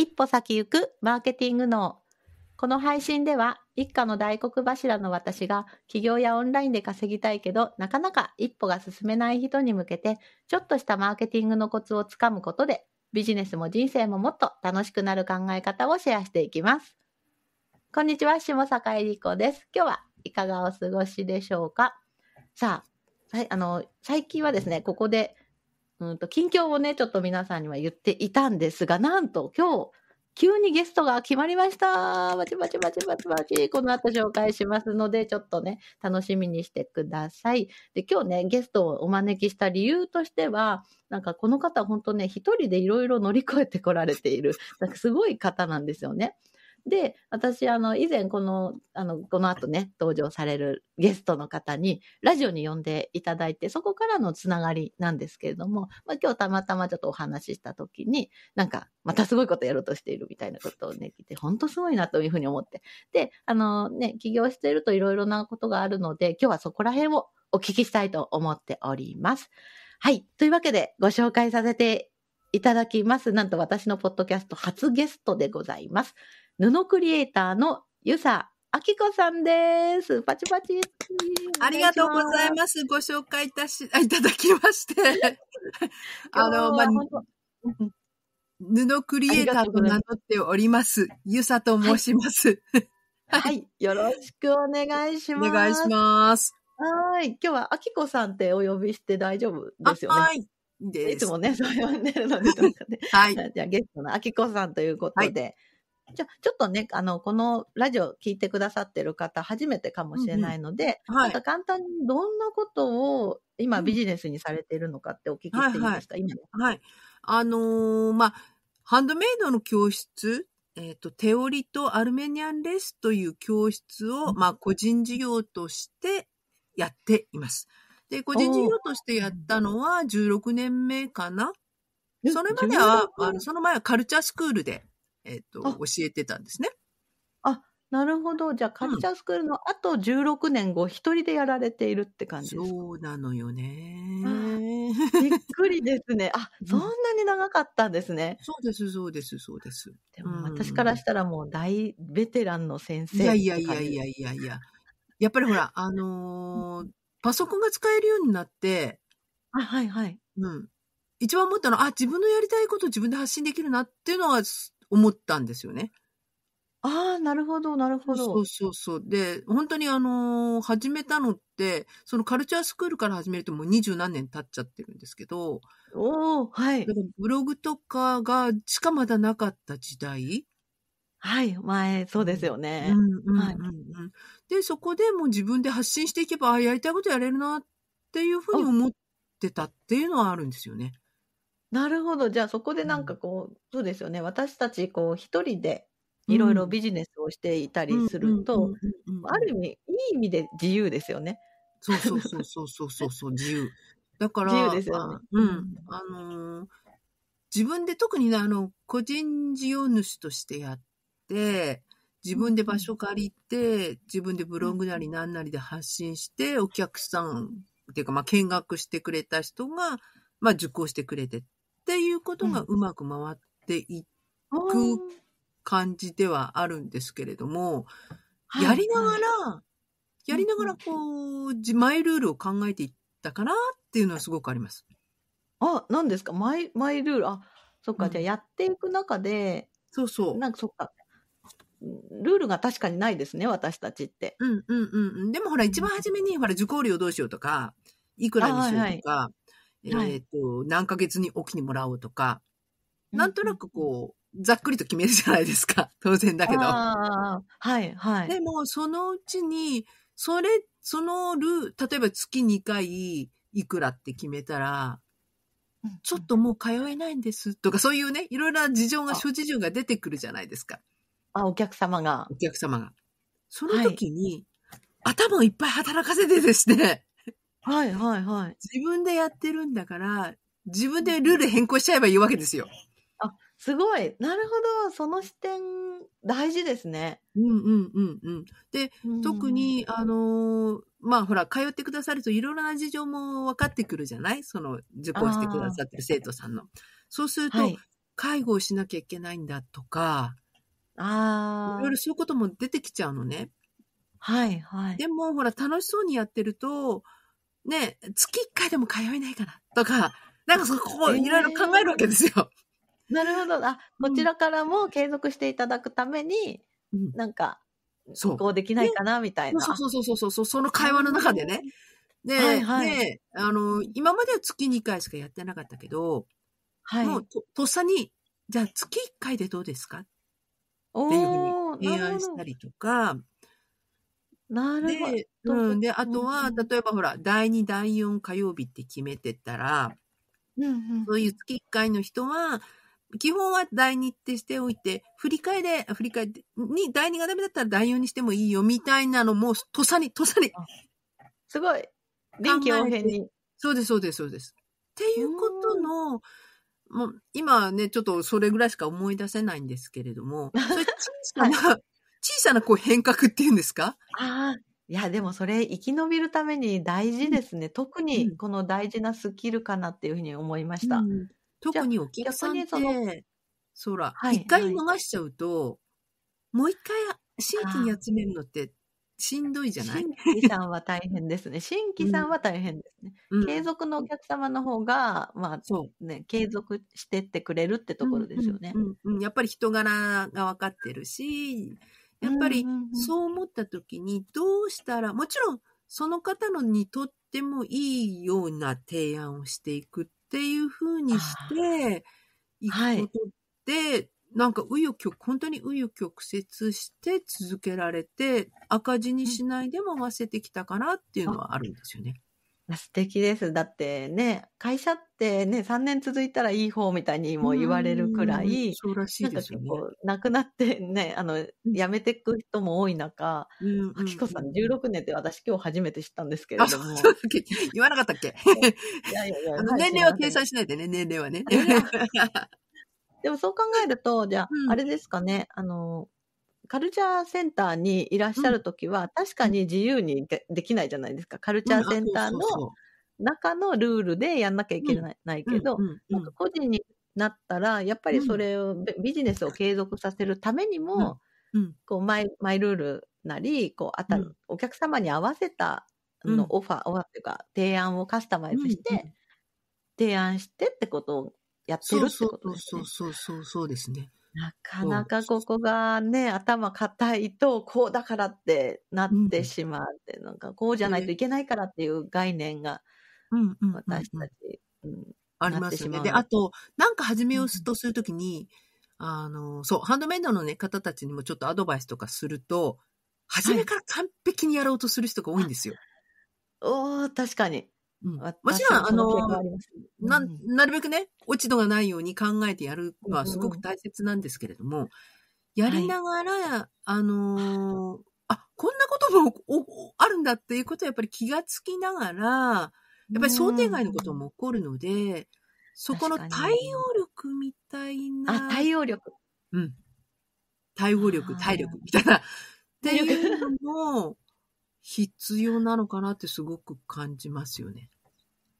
一歩先行くマーケティングのこの配信では、一家の大黒柱の私が、企業やオンラインで稼ぎたいけど、なかなか一歩が進めない人に向けて、ちょっとしたマーケティングのコツをつかむことで、ビジネスも人生ももっと楽しくなる考え方をシェアしていきます。こんにちは、下坂恵理子です。今日はいかがお過ごしでしょうかさあ、はい、あの、最近はですね、ここでうんと、近況をね、ちょっと皆さんには言っていたんですが、なんと今日、急にゲストが決まりました。バチバチバチバチバチ。この後紹介しますので、ちょっとね、楽しみにしてください。で、今日ね、ゲストをお招きした理由としては、なんかこの方本当ね、一人でいろいろ乗り越えてこられている、なんかすごい方なんですよね。で、私、あの、以前この、あの、この後ね、登場されるゲストの方に、ラジオに呼んでいただいて、そこからのつながりなんですけれども、まあ、今日たまたまちょっとお話しした時に、なんか、またすごいことやろうとしているみたいなことをね、聞いて、本当すごいなというふうに思って。で、あのね、起業しているといろいろなことがあるので、今日はそこら辺をお聞きしたいと思っております。はい。というわけで、ご紹介させていただきます。なんと私のポッドキャスト初ゲストでございます。布クリエイターのゆさあきこさんです。パチパチ。ありがとうございます。ご紹介いたし、いただきまして。あの、まあ、布クリエイターと名乗っております。ゆさと申します。はい、はい、よろしくお願いします。お願いします。はい。今日はあきこさんってお呼びして大丈夫ですよね。はい。です。いつもね、そう呼んでるので、なんかね。はい。じゃあ、ゲストのあきこさんということで。はいじゃちょっとね、あの、このラジオ聞いてくださってる方、初めてかもしれないので、うんうん、はい、簡単にどんなことを今ビジネスにされているのかってお聞きしていいですか、はいはい、今。はい。あのー、まあ、ハンドメイドの教室、えっ、ー、と、手織りとアルメニアンレスという教室を、まあ、個人事業としてやっています。で、個人事業としてやったのは16年目かな。それまでは、あのその前はカルチャースクールで、えっ、と、教えてたんですね。あ、なるほど。じゃあ、カルチャースクールのあと16年後、一、うん、人でやられているって感じですかそうなのよね。びっくりですね。あ、そんなに長かったんですね。うん、そうです、そうです、そうです。でも、私からしたらもう大ベテランの先生、いやいやいやいやいやいや。やっぱりほら、あのー、パソコンが使えるようになって、あ、はいはい。うん。一番思ったのは、あ、自分のやりたいこと自分で発信できるなっていうのは思ったんですよね。ああ、なるほど、なるほど。そうそうそう。で、本当にあのー、始めたのって、そのカルチャースクールから始めるともう二十何年経っちゃってるんですけど、おおはい。ブログとかがしかまだなかった時代はい、前、そうですよね。はい。で、そこでもう自分で発信していけば、ああ、やりたいことやれるなっていうふうに思ってたっていうのはあるんですよね。なるほど。じゃあそこでなんかこう、うん、そうですよね。私たち、こう、一人でいろいろビジネスをしていたりすると、ある意味、いい意味で自由ですよね。そうそうそうそうそうそう、自由。だから、自由ですよね。うん。あのー、自分で特にあの、個人事業主としてやっ、自分で場所借りて、自分でブログなり何なりで発信して、お客さんっていうか、まあ、見学してくれた人が、まあ、受講してくれてっていうことがうまく回っていく感じではあるんですけれども、やりながら、やりながらこう、マイルールを考えていったかなっていうのはすごくあります。あ、何ですかマイ、マイルール。あ、そっか、うん、じゃあやっていく中で、そうそう。なんかそっか、ルールが確かにないですね、私たちって。うんうんうん。でもほら、一番初めに、ほら、受講料どうしようとか、いくらにしようとか、はいはい、えっ、ー、と、何ヶ月におきにもらおうとか、なんとなくこう、ざっくりと決めるじゃないですか。当然だけど。はい、はい。でも、そのうちに、それ、そのルー、例えば月2回、いくらって決めたら、ちょっともう通えないんですとか、そういうね、いろいろな事情が、諸事情が出てくるじゃないですか。あ、お客様が。お客様が。その時に、はい、頭をいっぱい働かせてですね。はいはいはい。自分でやってるんだから、自分でルール変更しちゃえばいいわけですよ。あ、すごい。なるほど。その視点、大事ですね。うんうんうんうん。で、特に、あのー、まあほら、通ってくださるといろいろな事情も分かってくるじゃないその、受講してくださってる生徒さんの。そうすると、介護をしなきゃいけないんだとか、あいろいろそういうことも出てきちゃうのね。はいはい。でも、ほら、楽しそうにやってると、ね、月1回でも通えないかなとか、なんかそこ、いろいろ考えるわけですよ。えー、なるほど。あ、こちらからも継続していただくために、うん、なんか、そう。こうできないかな、みたいな。そうそうそうそうそう、その会話の中でね。で、はいはい、で、あの、今までは月2回しかやってなかったけど、はい、もうと、とっさに、じゃあ月1回でどうですかっっていうふうに提案したりとか、なるほど。で、うん、であとは、例えばほら、第2、第4火曜日って決めてたら、うんうん、そういう月1回の人は、基本は第2ってしておいて、振り替えで、振り替えに、第2がダメだったら第4にしてもいいよ、みたいなのも、とさに、とさに。すごい。臨機応変に。そうです、そうです、そうです。っていうことの、もう今ね、ちょっとそれぐらいしか思い出せないんですけれども、小さな、はい、小さなこう変革っていうんですかああ、いや、でもそれ生き延びるために大事ですね。うん、特にこの大事なスキルかなっていうふうに思いました。うん、特にお客さんって、そら、一、はい、回逃しちゃうと、はい、もう一回新規に集めるのってしんどいじゃない新規さんは大変ですね。新規さんは大変ですね。うん、継続のお客様の方が、まあ、そうね、継続してってくれるってところですよね。うん、うん、やっぱり人柄が分かってるし、やっぱりそう思った時にどうしたら、もちろんその方のにとってもいいような提案をしていくっていうふうにしていくことで、はいなんか紆余曲、本当に紆余曲折して続けられて、赤字にしないでも忘せてきたかなっていうのはあるんですよね。素敵です。だってね、会社ってね、3年続いたらいい方みたいにも言われるくらい、そうらしいですよね。亡くなってね、あの、辞めていく人も多い中、あきこさん16年って私今日初めて知ったんですけれども。言わなかったっけ いやいやいや。年齢は計算しないでね、年齢はね。でもそう考えると、じゃあ、うん、あれですかね、あの、カルチャーセンターにいらっしゃるときは、確かに自由にできないじゃないですか。カルチャーセンターの中のルールでやんなきゃいけないけど、ん個人になったら、やっぱりそれを、ビジネスを継続させるためにも、こうマイ、マイルールなり、こう、あた、お客様に合わせた、の、オファー、オファーっていうか、提案をカスタマイズして、提案してってことを、やってるってことですね。そうそうそうそうですね。なかなかここがね、頭硬いと、こうだからってなってしまって、うん、なんかこうじゃないといけないからっていう概念が、私たち、ありますよね。で、あと、なんか始めようとするときに、うん、あの、そう、ハンドメイドの、ね、方たちにもちょっとアドバイスとかすると、初めから完璧にやろうとする人が多いんですよ。はい、お確かに。うん、もちろん、あの、な、なるべくね、落ち度がないように考えてやるのはすごく大切なんですけれども、やりながら、はい、あのあ、こんなこともおあるんだっていうことはやっぱり気がつきながら、やっぱり想定外のことも起こるので、そこの対応力みたいな。対応力。うん。対応力、体力みたいな。っていうのも、必要なのかなってすごく感じますよね。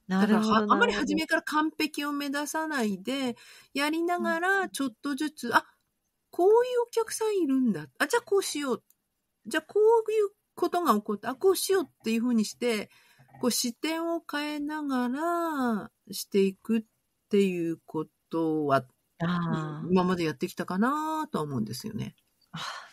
だからあまり初めから完璧を目指さないで、やりながらちょっとずつ、うん、あ、こういうお客さんいるんだ。あ、じゃあこうしよう。じゃあこういうことが起こった。あ、こうしようっていうふうにして、こう視点を変えながらしていくっていうことは、今までやってきたかなとは思うんですよね。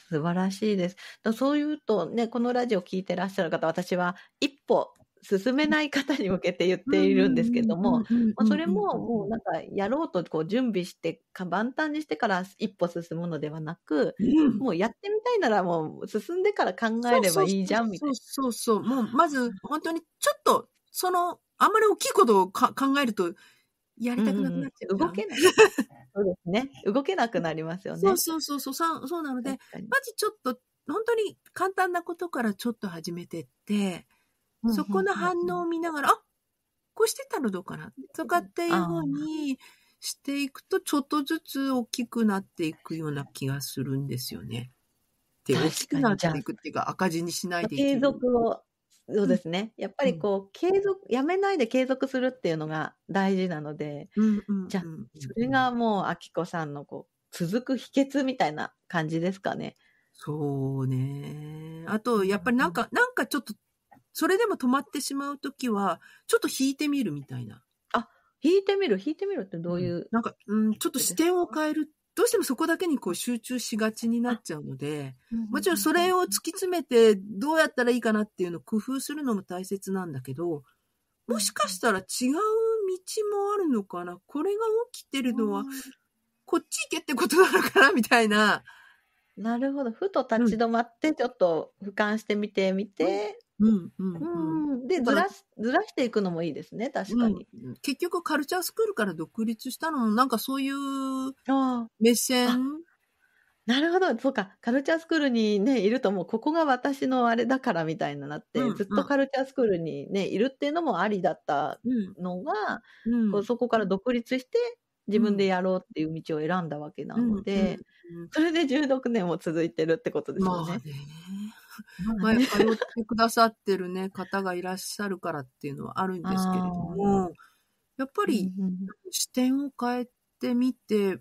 素晴らしいです。だそういうとね、このラジオ聞いてらっしゃる方、私は一歩進めない方に向けて言っているんですけども、それももうなんかやろうとこう準備してか、万端にしてから一歩進むのではなく、うん、もうやってみたいならもう進んでから考えればいいじゃんみたいな。そうそうもうまず本当にちょっと、その、あんまり大きいことを考えると、やりたくなくなっちゃう、うん、動けない。そうですね。動けなくなりますよね。そうそうそうそう、そうなので、まずちょっと、本当に簡単なことからちょっと始めてって、そこの反応を見ながら、あこうしてたらどうかなとかっていうふうにしていくと、ちょっとずつ大きくなっていくような気がするんですよね。で、大きくなっていくっていうか、赤字にしないでいける。継続をそうですね。やっぱりこう、継続、やめないで継続するっていうのが大事なので、じゃあ、それがもう、あきこさんのこう、続く秘訣みたいな感じですかね。そうね。あと、やっぱりなんか、なんかちょっと、それでも止まってしまうときは、ちょっと引いてみるみたいな。あ、引いてみる、引いてみるってどういう、うん、なんか、うん、ちょっと視点を変えるどうしてもそこだけにこう集中しがちになっちゃうので、もちろんそれを突き詰めてどうやったらいいかなっていうのを工夫するのも大切なんだけど、もしかしたら違う道もあるのかなこれが起きてるのは、こっち行けってことなのかなみたいな。なるほど。ふと立ち止まって、ちょっと俯瞰してみてみて、うんうんうん、でずらし、ずらしていくのもいいですね、確かに、うん、結局、カルチャースクールから独立したのも、なんかそういう目線なるほど、そうか、カルチャースクールにね、いると、もうここが私のあれだからみたいになって、うんずっとカルチャースクールにね、いるっていうのもありだったのが、うんうそこから独立して、自分でやろうっていう道を選んだわけなので、うんうんうんうん、それで16年も続いてるってことですよね。まあ、ね前通ってくださってるね、方がいらっしゃるからっていうのはあるんですけれども、やっぱり視点を変えてみて、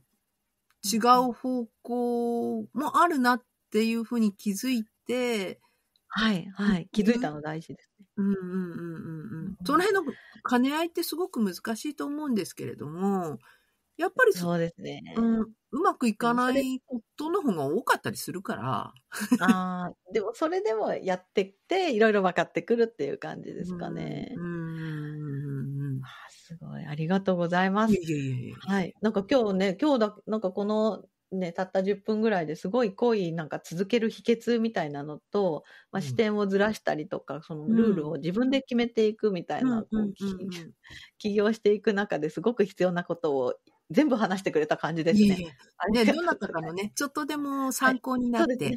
違う方向もあるなっていうふうに気づいて、はい、はい。気づいたの大事ですね。うんうんうんうんうん。その辺の兼ね合いってすごく難しいと思うんですけれども、やっぱりそうですね、うん、うまくいかない夫の方が多かったりするから。ああ、でもそれでもやってって、いろいろ分かってくるっていう感じですかね。うん。あすごい。ありがとうございます。いやいやいやはい。なんか今日ね、今日だ、なんかこの、ね、たった10分ぐらいですごい濃いなんか続ける秘訣みたいなのと、まあ、視点をずらしたりとか、うん、そのルールを自分で決めていくみたいな、うん、起業していく中ですごく必要なことを全部話してくれた感じですね。ね、どなたかもね、ちょっとでも参考になって。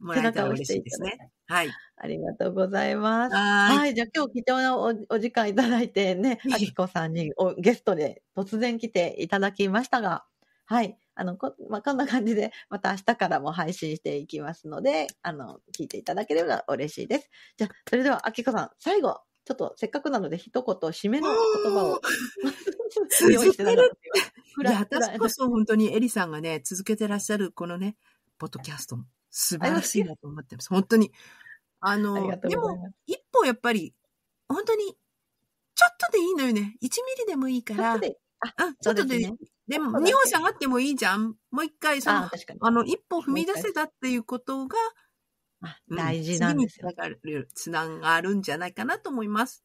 もらえたら嬉しいですね。はい。ありがとうございます。はい。じゃあ今日貴重なお時間いただいてね、あきこさんにおゲストで突然来ていただきましたが、はい。あの、こ、まあ、こんな感じで、また明日からも配信していきますので、あの、聞いていただければ嬉しいです。じゃあ、それでは、あきこさん、最後、ちょっとせっかくなので一言、締めの言葉を 用意してなかったいや、私こそ本当にエリさんがね、続けてらっしゃるこのね、ポッドキャストも素晴らしいなと思ってます。本当に。あの、あでも、一歩やっぱり、本当に、ちょっとでいいのよね。1ミリでもいいから。ちょっとで、あちょっとで、ね、でも、2本下がってもいいじゃん。もう一回、その、ああの、一歩踏み出せたっていうことが、大事なんですよ。うん、につながるんじゃないかなと思います。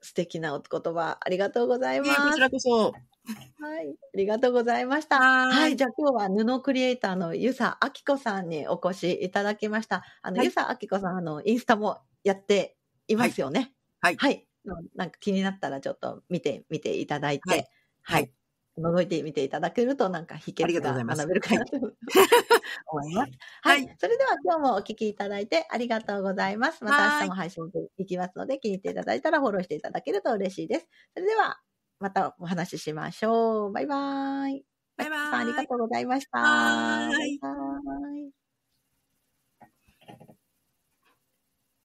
素敵なお言葉、ありがとうございます。こちらこそ。はい。ありがとうございました。はいじゃあ今日は布クリエイターのゆさあきこさんにお越しいただきました。あの、はい、ゆさあきこさん、あの、インスタもやっていますよね。はい。はい。なんか気になったらちょっと見てみていただいて、はい。はい、覗いてみていただけるとなんか秘訣が学べるかなと思います。はい。それでは今日もお聞きいただいてありがとうございます。また明日も配信でいきますので、気に入っていただいたらフォローしていただけると嬉しいです。それでは、またお話ししましょう。バイバイ。バイバイ。さんありがとうございました。バイバイ。